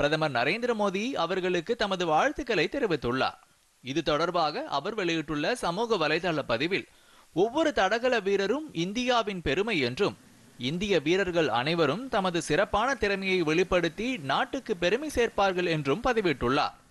பிரதமர் நரேந்திர மோடி அவர்களுக்கு தமது வாழ்த்துக்களை தெரிவித்துள்ளார் இது தொடர்பாக அவர் வெளியிட்டுள்ள சமூக வலைதள பதிவில் ஒவ்வொரு தடகள வீரரும் இந்தியாவின் பெருமை என்றும் இந்திய வீரர்கள் அனைவரும் தமது சிறப்பான திறமையை வெளிப்படுத்தி நாட்டுக்கு பெருமை சேர்ப்பார்கள் என்றும் பதிவிட்டுள்ளார்